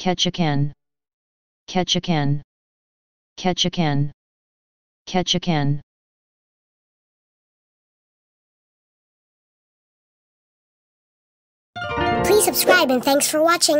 Ketchikan Ketchikan Ketchikan Ketchikan Please subscribe and thanks for watching.